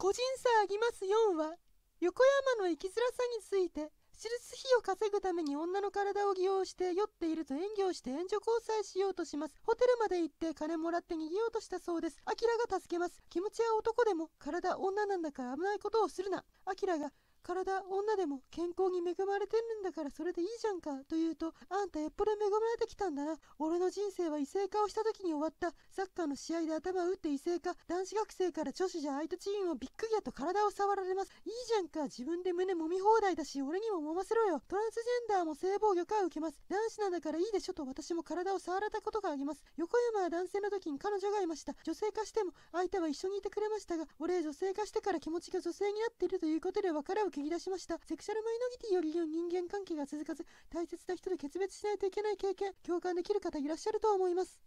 個人差あります4は横山の生きづらさについて手術費を稼ぐために女の体を利用して酔っていると演技をして援助交際しようとしますホテルまで行って金もらって逃げようとしたそうですアキラが助けます気持ちは男でも体女なんだから危ないことをするなアキラが体女でも健康に恵まれてるんだからそれでいいじゃんかと言うとあんたやっぽり恵まれてきたんだな俺の人生は異性化をした時に終わったサッカーの試合で頭を打って異性化男子学生から女子じゃ相手チームをびっくりやと体を触られますいいじゃんか自分で胸揉み放題だし俺にも揉ませろよトランスジェンダーも性暴力は受けます男子なんだからいいでしょと私も体を触られたことがあります横山は男性の時に彼女がいました女性化しても相手は一緒にいてくれましたが俺女性化してから気持ちが女性になっているということで別れを切り出しました。セクシャルマイノリティより人間関係が続かず、大切な人で決別しないといけない経験、共感できる方いらっしゃると思います。